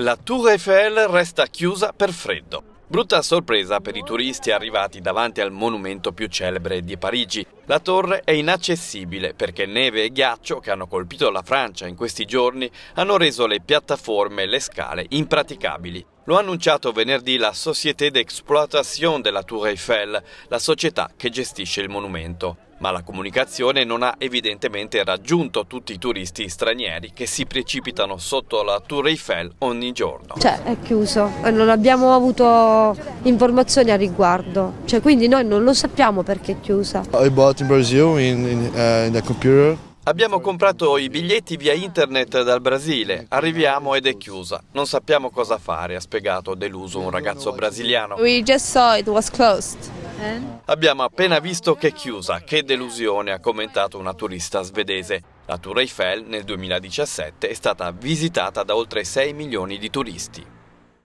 La Tour Eiffel resta chiusa per freddo. Brutta sorpresa per i turisti arrivati davanti al monumento più celebre di Parigi, la torre è inaccessibile perché neve e ghiaccio che hanno colpito la Francia in questi giorni hanno reso le piattaforme e le scale impraticabili. Lo ha annunciato venerdì la Société d'Exploitation de la Tour Eiffel, la società che gestisce il monumento. Ma la comunicazione non ha evidentemente raggiunto tutti i turisti stranieri che si precipitano sotto la Tour Eiffel ogni giorno. Cioè, è chiuso, eh, non abbiamo avuto informazioni a riguardo, cioè, quindi noi non lo sappiamo perché è chiusa. I bought in Brazil in, in, uh, in the computer. Abbiamo comprato i biglietti via internet dal Brasile, arriviamo ed è chiusa. Non sappiamo cosa fare, ha spiegato deluso un ragazzo brasiliano. Abbiamo appena visto che è chiusa, che delusione, ha commentato una turista svedese. La Tour Eiffel nel 2017 è stata visitata da oltre 6 milioni di turisti.